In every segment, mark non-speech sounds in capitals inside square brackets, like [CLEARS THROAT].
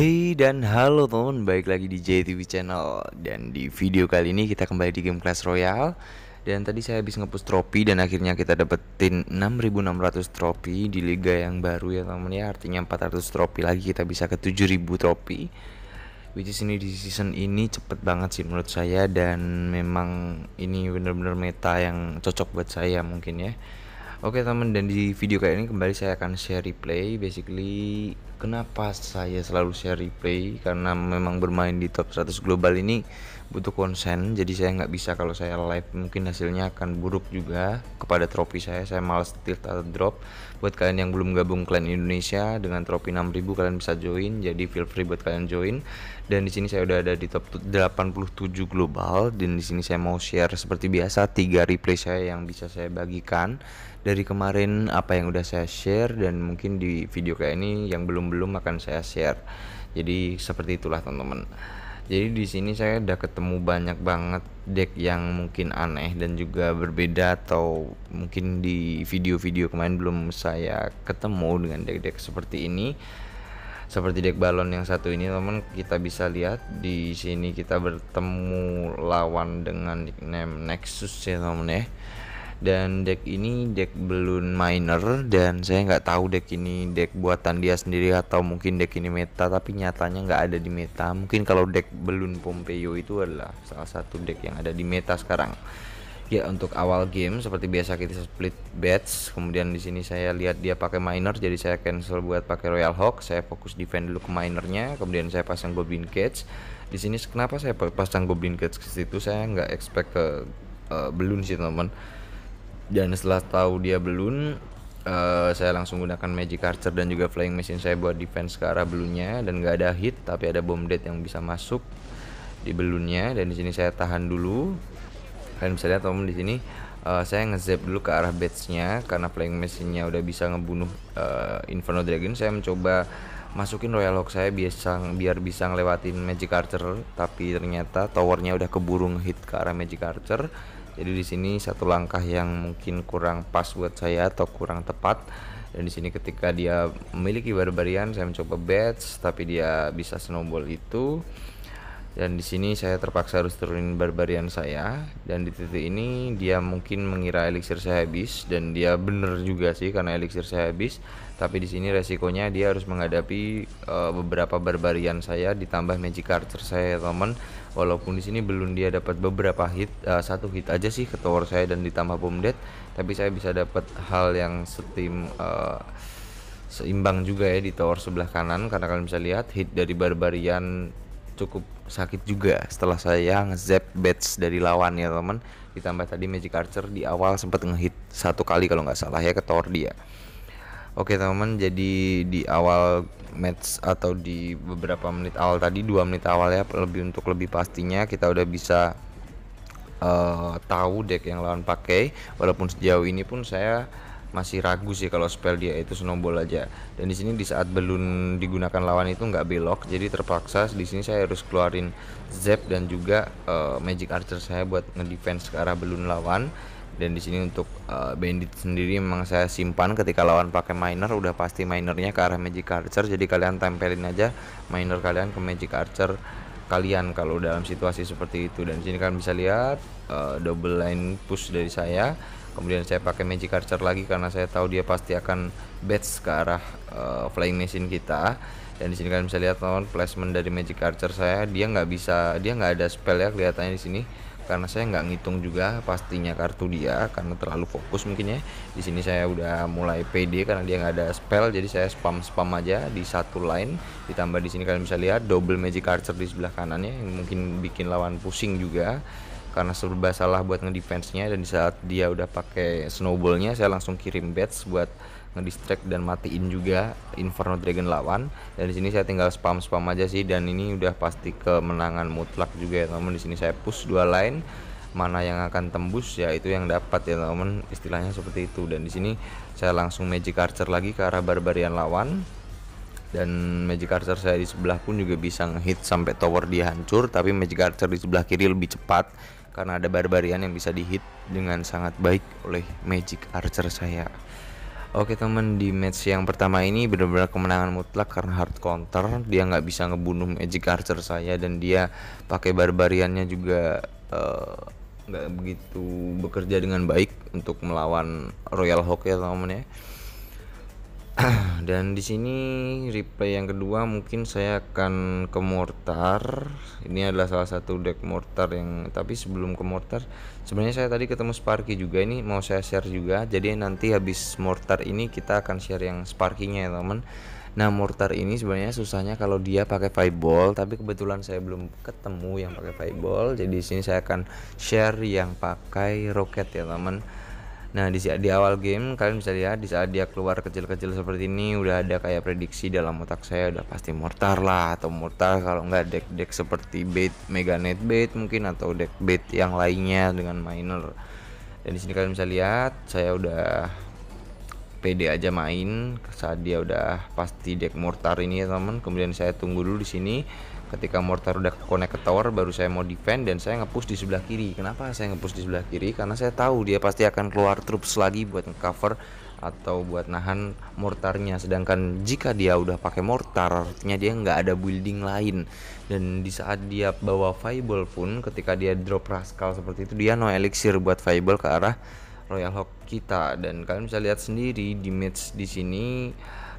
Hey dan halo teman, baik lagi di JTV channel Dan di video kali ini kita kembali di game Clash Royale Dan tadi saya habis ngepush trofi dan akhirnya kita dapetin 6600 trofi di liga yang baru ya teman ya Artinya 400 trofi lagi kita bisa ke 7000 trofi Which is ini di season ini cepet banget sih menurut saya Dan memang ini bener-bener meta yang cocok buat saya mungkin ya Oke teman dan di video kali ini kembali saya akan share replay basically kenapa saya selalu share replay karena memang bermain di top 100 global ini butuh konsen jadi saya nggak bisa kalau saya live mungkin hasilnya akan buruk juga kepada trofi saya saya males tilt atau drop buat kalian yang belum gabung klan Indonesia dengan trofi 6000 kalian bisa join jadi feel free buat kalian join dan di sini saya udah ada di top 87 global dan di sini saya mau share seperti biasa tiga replay saya yang bisa saya bagikan dari kemarin apa yang udah saya share dan mungkin di video kayak ini yang belum-belum akan saya share. Jadi seperti itulah teman-teman. Jadi di sini saya udah ketemu banyak banget deck yang mungkin aneh dan juga berbeda atau mungkin di video-video kemarin belum saya ketemu dengan deck-deck seperti ini seperti deck balon yang satu ini teman kita bisa lihat di sini kita bertemu lawan dengan nickname Nexus ya teman ya dan deck ini deck balloon miner dan saya nggak tahu deck ini deck buatan dia sendiri atau mungkin deck ini meta tapi nyatanya nggak ada di meta mungkin kalau deck balloon Pompeo itu adalah salah satu deck yang ada di meta sekarang Ya untuk awal game seperti biasa kita split bets. Kemudian di sini saya lihat dia pakai miner, jadi saya cancel buat pakai Royal Hawk. Saya fokus defend dulu ke minernya, kemudian saya pasang Goblin Cage. Di sini kenapa saya pasang Goblin Cage ke situ? Saya nggak expect ke uh, balloon sih teman. Dan setelah tahu dia balloon, uh, saya langsung gunakan Magic Archer dan juga Flying Machine saya buat defense ke arah balloonnya dan nggak ada hit, tapi ada bomb dead yang bisa masuk di balloonnya dan di sini saya tahan dulu kalian bisa lihat teman di sini uh, saya ngezap dulu ke arah batch-nya karena playing machine-nya udah bisa ngebunuh uh, Inferno Dragon saya mencoba masukin Royal Hawk saya biasa biar bisa ngelewatin Magic Archer tapi ternyata towernya udah keburung hit ke arah Magic Archer jadi di sini satu langkah yang mungkin kurang pas buat saya atau kurang tepat dan di sini ketika dia memiliki barbarian saya mencoba batch tapi dia bisa snowball itu dan di sini saya terpaksa harus turunin barbarian saya dan di titik ini dia mungkin mengira elixir saya habis dan dia bener juga sih karena elixir saya habis. Tapi di sini resikonya dia harus menghadapi uh, beberapa barbarian saya ditambah magic archer saya ya, teman. Walaupun di sini belum dia dapat beberapa hit, uh, satu hit aja sih ke tower saya dan ditambah bomb dead, tapi saya bisa dapat hal yang setim uh, seimbang juga ya di tower sebelah kanan karena kalian bisa lihat hit dari barbarian cukup sakit juga setelah saya nge-zap batch dari lawan ya teman ditambah tadi Magic Archer di awal sempat ngehit satu kali kalau nggak salah ya ke tower dia ya. Oke teman jadi di awal match atau di beberapa menit awal tadi dua menit awal ya lebih untuk lebih pastinya kita udah bisa uh, tahu deck yang lawan pakai walaupun sejauh ini pun saya masih ragu sih kalau spell dia itu snowball aja dan di sini di saat belum digunakan lawan itu nggak belok jadi terpaksa di sini saya harus keluarin zap dan juga uh, magic archer saya buat ngedefense ke arah belum lawan dan di sini untuk uh, bandit sendiri memang saya simpan ketika lawan pakai miner udah pasti minernya ke arah magic archer jadi kalian tempelin aja miner kalian ke magic archer kalian kalau dalam situasi seperti itu dan di sini kan bisa lihat uh, double line push dari saya kemudian saya pakai magic archer lagi karena saya tahu dia pasti akan batch ke arah uh, flying machine kita dan di sini kalian bisa lihat teman placement dari magic archer saya dia nggak bisa dia nggak ada spell ya kelihatannya di sini karena saya nggak ngitung juga pastinya kartu dia karena terlalu fokus mungkin ya di sini saya udah mulai PD karena dia nggak ada spell jadi saya spam spam aja di satu line ditambah di sini kalian bisa lihat double magic archer di sebelah kanannya yang mungkin bikin lawan pusing juga karena serba salah buat ngedefense-nya dan di saat dia udah pakai snowballnya saya langsung kirim bats buat ngedistract dan matiin juga Inferno Dragon lawan dan di sini saya tinggal spam spam aja sih dan ini udah pasti kemenangan mutlak juga ya teman di sini saya push dua line mana yang akan tembus ya itu yang dapat ya teman istilahnya seperti itu dan di sini saya langsung magic archer lagi ke arah barbarian lawan dan magic archer saya di sebelah pun juga bisa ngehit sampai tower dia hancur tapi magic archer di sebelah kiri lebih cepat karena ada barbarian yang bisa dihit dengan sangat baik oleh magic archer saya Oke teman di match yang pertama ini benar-benar kemenangan mutlak karena hard counter dia nggak bisa ngebunuh magic archer saya dan dia pakai barbariannya juga eh, nggak uh, begitu bekerja dengan baik untuk melawan royal hawk ya teman-teman ya [CLEARS THROAT] dan di sini replay yang kedua mungkin saya akan ke mortar ini adalah salah satu deck mortar yang tapi sebelum ke mortar sebenarnya saya tadi ketemu Sparky juga ini mau saya share juga jadi nanti habis mortar ini kita akan share yang sparkynya ya teman nah mortar ini sebenarnya susahnya kalau dia pakai fireball tapi kebetulan saya belum ketemu yang pakai fireball jadi di sini saya akan share yang pakai roket ya teman Nah di, di awal game kalian bisa lihat di saat dia keluar kecil-kecil seperti ini udah ada kayak prediksi dalam otak saya udah pasti mortar lah atau mortar kalau nggak deck-deck seperti bait net bait mungkin atau deck bait yang lainnya dengan minor. Dan di sini kalian bisa lihat saya udah pd aja main saat dia udah pasti deck mortar ini ya teman. Kemudian saya tunggu dulu di sini ketika mortar udah connect ke tower baru saya mau defend dan saya ngepush di sebelah kiri kenapa saya ngepush di sebelah kiri karena saya tahu dia pasti akan keluar troops lagi buat cover atau buat nahan mortarnya sedangkan jika dia udah pakai mortar artinya dia nggak ada building lain dan di saat dia bawa fireball pun ketika dia drop Rascal seperti itu dia no elixir buat fireball ke arah Royal Hawk kita dan kalian bisa lihat sendiri di match di sini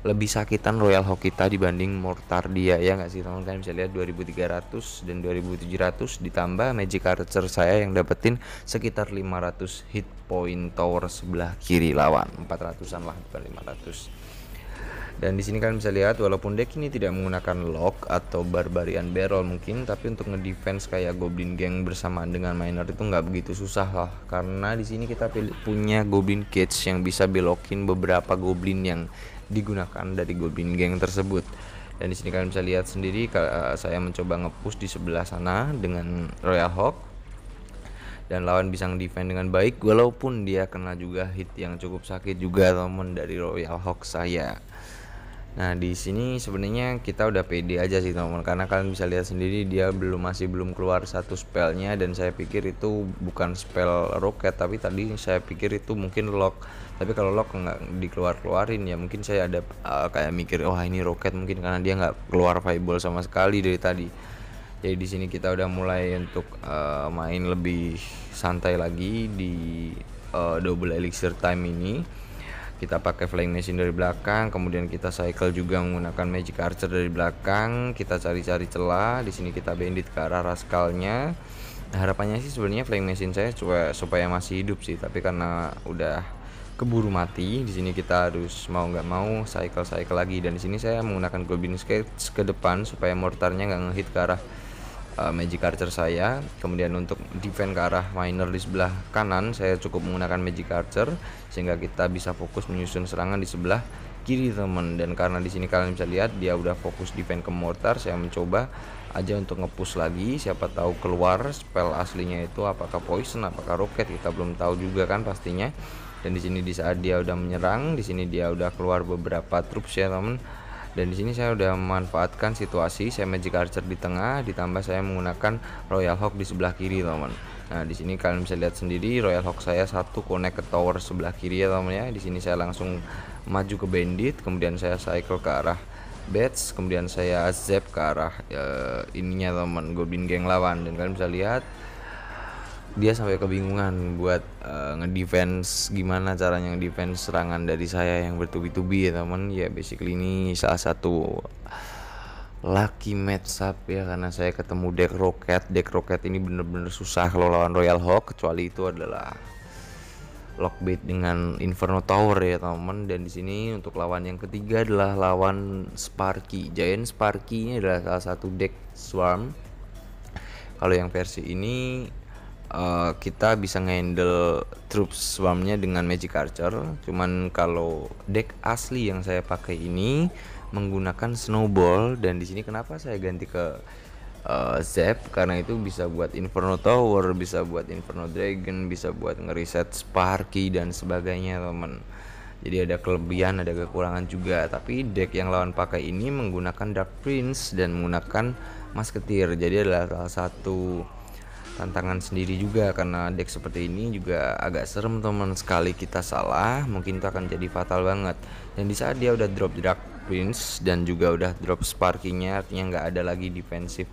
lebih sakitan Royal Hawk kita dibanding Mortardia ya nggak sih teman kalian bisa lihat 2300 dan 2700 ditambah Magic Archer saya yang dapetin sekitar 500 hit point tower sebelah kiri lawan 400an lah bukan 500 dan di sini kalian bisa lihat walaupun deck ini tidak menggunakan lock atau barbarian barrel mungkin tapi untuk ngedefense kayak goblin gang bersamaan dengan miner itu nggak begitu susah lah karena di sini kita punya goblin cage yang bisa belokin beberapa goblin yang digunakan dari Goblin Gang tersebut. Dan di sini kalian bisa lihat sendiri eh, saya mencoba ngepush di sebelah sana dengan Royal Hawk dan lawan bisa defend dengan baik walaupun dia kena juga hit yang cukup sakit juga teman dari Royal Hawk saya. Nah di sini sebenarnya kita udah pede aja sih teman karena kalian bisa lihat sendiri dia belum masih belum keluar satu spellnya dan saya pikir itu bukan spell roket tapi tadi saya pikir itu mungkin lock tapi kalau lock nggak dikeluar keluarin ya mungkin saya ada uh, kayak mikir wah oh, ini roket mungkin karena dia nggak keluar fireball sama sekali dari tadi jadi di sini kita udah mulai untuk uh, main lebih santai lagi di uh, double elixir time ini kita pakai flying machine dari belakang kemudian kita cycle juga menggunakan magic archer dari belakang kita cari-cari celah di sini kita bandit ke arah raskalnya harapannya sih sebenarnya flying machine saya coba supaya masih hidup sih tapi karena udah keburu mati di sini kita harus mau nggak mau cycle cycle lagi dan di sini saya menggunakan goblin skates ke depan supaya mortarnya nggak ngehit ke arah uh, magic archer saya kemudian untuk defend ke arah miner di sebelah kanan saya cukup menggunakan magic archer sehingga kita bisa fokus menyusun serangan di sebelah kiri teman dan karena di sini kalian bisa lihat dia udah fokus defend ke mortar saya mencoba aja untuk ngepush lagi siapa tahu keluar spell aslinya itu apakah poison apakah roket kita belum tahu juga kan pastinya dan di sini di saat dia udah menyerang di sini dia udah keluar beberapa troops ya teman dan di sini saya sudah memanfaatkan situasi saya magic archer di tengah ditambah saya menggunakan royal hawk di sebelah kiri teman nah di sini kalian bisa lihat sendiri royal hawk saya satu connect ke tower sebelah kiri ya teman ya di sini saya langsung maju ke bandit kemudian saya cycle ke arah bats kemudian saya zap ke arah uh, ininya teman goblin geng lawan dan kalian bisa lihat dia sampai kebingungan buat uh, ngedefense gimana caranya ngedefense serangan dari saya yang bertubi-tubi ya teman ya basically ini salah satu lucky match up ya karena saya ketemu deck roket deck roket ini bener-bener susah kalau lawan Royal Hawk kecuali itu adalah Lockbait dengan Inferno Tower ya teman dan di sini untuk lawan yang ketiga adalah lawan Sparky Giant Sparky ini adalah salah satu deck Swarm kalau yang versi ini uh, kita bisa ngehandle troops swarmnya dengan magic archer cuman kalau deck asli yang saya pakai ini menggunakan snowball dan di sini kenapa saya ganti ke uh, Zap karena itu bisa buat Inferno Tower, bisa buat Inferno Dragon, bisa buat ngeriset Sparky dan sebagainya teman. Jadi ada kelebihan, ada kekurangan juga. Tapi deck yang lawan pakai ini menggunakan Dark Prince dan menggunakan Masketir. Jadi adalah salah satu tantangan sendiri juga karena deck seperti ini juga agak serem teman sekali kita salah mungkin itu akan jadi fatal banget dan di saat dia udah drop Dark Prince dan juga udah drop sparkingnya artinya nggak ada lagi defensif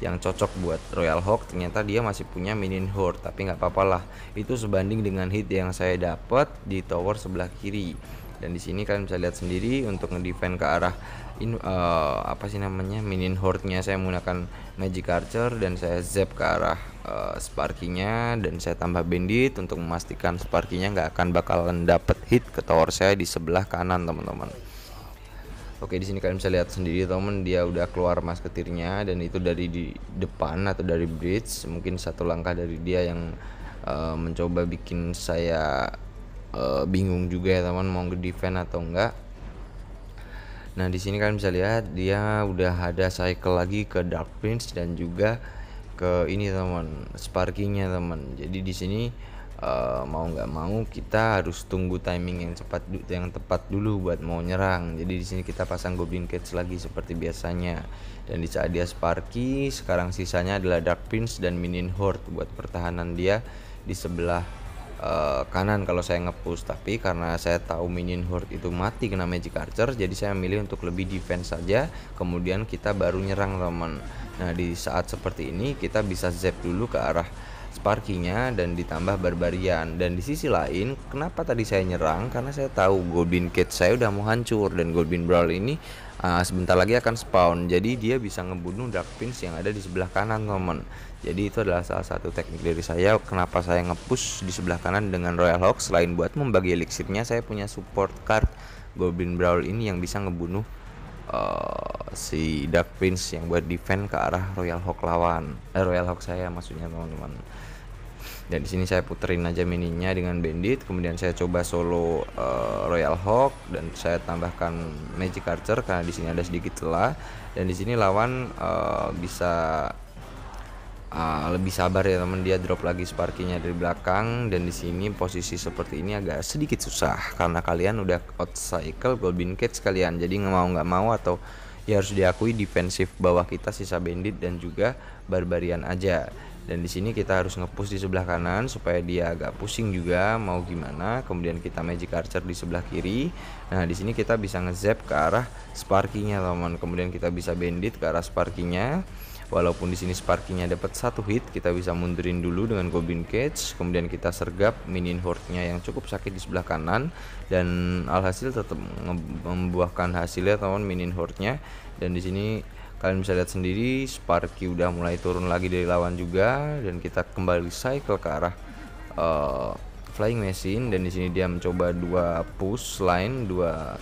yang cocok buat Royal Hawk ternyata dia masih punya Minion Horde tapi nggak apa-apa lah itu sebanding dengan hit yang saya dapat di tower sebelah kiri dan di sini kalian bisa lihat sendiri untuk ngedefend ke arah in, uh, apa sih namanya minion horde nya saya menggunakan magic archer dan saya zap ke arah Eh, sparkinya dan saya tambah bandit untuk memastikan sparkinya nggak akan bakalan dapet hit ke tower saya di sebelah kanan teman-teman Oke di sini kalian bisa lihat sendiri teman dia udah keluar masketirnya dan itu dari di depan atau dari bridge mungkin satu langkah dari dia yang uh, mencoba bikin saya uh, bingung juga ya teman mau defend atau enggak Nah di sini kalian bisa lihat dia udah ada cycle lagi ke Dark Prince dan juga ke ini teman sparkingnya teman jadi di sini uh, mau nggak mau kita harus tunggu timing yang cepat yang tepat dulu buat mau nyerang jadi di sini kita pasang goblin cage lagi seperti biasanya dan di saat dia sparky sekarang sisanya adalah dark prince dan minion horde buat pertahanan dia di sebelah uh, kanan kalau saya ngepush tapi karena saya tahu minion horde itu mati kena magic archer jadi saya milih untuk lebih defense saja kemudian kita baru nyerang teman Nah di saat seperti ini kita bisa zap dulu ke arah Sparkinya dan ditambah Barbarian dan di sisi lain kenapa tadi saya nyerang karena saya tahu Goblin Cage saya udah mau hancur dan Goblin Brawl ini uh, sebentar lagi akan spawn jadi dia bisa ngebunuh Dark Prince yang ada di sebelah kanan teman jadi itu adalah salah satu teknik dari saya kenapa saya ngepush di sebelah kanan dengan Royal Hawk selain buat membagi elixirnya saya punya support card Goblin Brawl ini yang bisa ngebunuh uh, si Dark Prince yang buat defend ke arah Royal Hawk lawan eh, Royal Hawk saya maksudnya teman-teman dan di sini saya puterin aja mininya dengan bandit kemudian saya coba solo uh, Royal Hawk dan saya tambahkan Magic Archer karena di sini ada sedikit celah dan di sini lawan uh, bisa uh, lebih sabar ya teman dia drop lagi sparkinya dari belakang dan di sini posisi seperti ini agak sedikit susah karena kalian udah out cycle golden cage kalian jadi nggak mau nggak mau atau ya harus diakui defensif bawah kita sisa Bandit dan juga Barbarian aja. Dan di sini kita harus ngepush di sebelah kanan supaya dia agak pusing juga mau gimana. Kemudian kita Magic Archer di sebelah kiri. Nah, di sini kita bisa ngezap ke arah sparkingnya, teman. Kemudian kita bisa Bandit ke arah sparkingnya. Walaupun di sini sparkingnya dapat satu hit, kita bisa mundurin dulu dengan Goblin Cage, kemudian kita sergap minion horde-nya yang cukup sakit di sebelah kanan dan alhasil tetap membuahkan hasilnya teman minion horde-nya dan di sini kalian bisa lihat sendiri Sparky udah mulai turun lagi dari lawan juga dan kita kembali cycle ke arah uh, flying machine dan di sini dia mencoba dua push line dua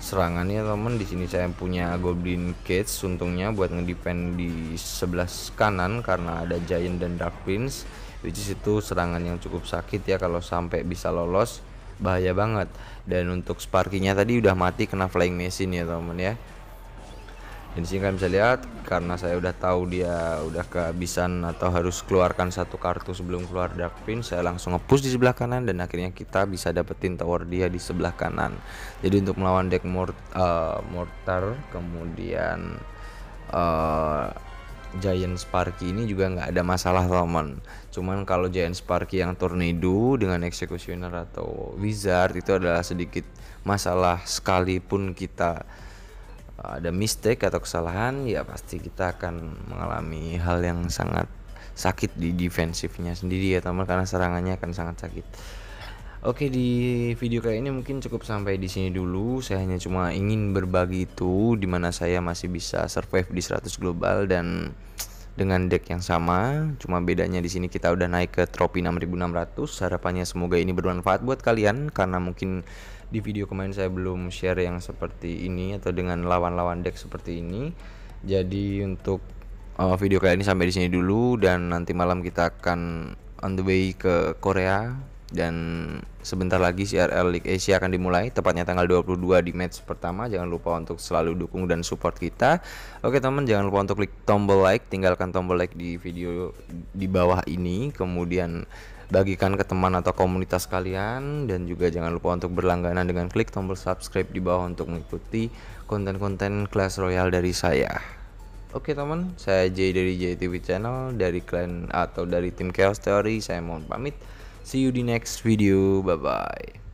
serangannya teman di sini saya punya goblin cage untungnya buat ngedepend di sebelah kanan karena ada giant dan dark prince which is itu serangan yang cukup sakit ya kalau sampai bisa lolos bahaya banget dan untuk sparkinya tadi udah mati kena flying machine ya teman ya dan sini kalian bisa lihat karena saya udah tahu dia udah kehabisan atau harus keluarkan satu kartu sebelum keluar dark pin saya langsung ngepush di sebelah kanan dan akhirnya kita bisa dapetin tower dia di sebelah kanan jadi untuk melawan deck mort uh, mortar kemudian uh, Giant Sparky ini juga nggak ada masalah teman. Cuman kalau Giant Sparky yang Tornado dengan Executioner atau Wizard itu adalah sedikit masalah sekalipun kita ada mistake atau kesalahan ya pasti kita akan mengalami hal yang sangat sakit di defensifnya sendiri ya teman karena serangannya akan sangat sakit. Oke di video kali ini mungkin cukup sampai di sini dulu. Saya hanya cuma ingin berbagi itu di mana saya masih bisa survive di 100 global dan dengan deck yang sama. Cuma bedanya di sini kita udah naik ke trofi 6600. Harapannya semoga ini bermanfaat buat kalian karena mungkin di video kemarin saya belum share yang seperti ini atau dengan lawan-lawan deck seperti ini jadi untuk uh, video kali ini sampai di sini dulu dan nanti malam kita akan on the way ke Korea dan sebentar lagi CRL League Asia akan dimulai tepatnya tanggal 22 di match pertama jangan lupa untuk selalu dukung dan support kita oke teman jangan lupa untuk klik tombol like tinggalkan tombol like di video di bawah ini kemudian bagikan ke teman atau komunitas kalian dan juga jangan lupa untuk berlangganan dengan klik tombol subscribe di bawah untuk mengikuti konten-konten kelas royal dari saya. Oke teman, saya Jay dari JTV Channel dari klan atau dari tim Chaos Theory. Saya mohon pamit. See you di next video. Bye bye.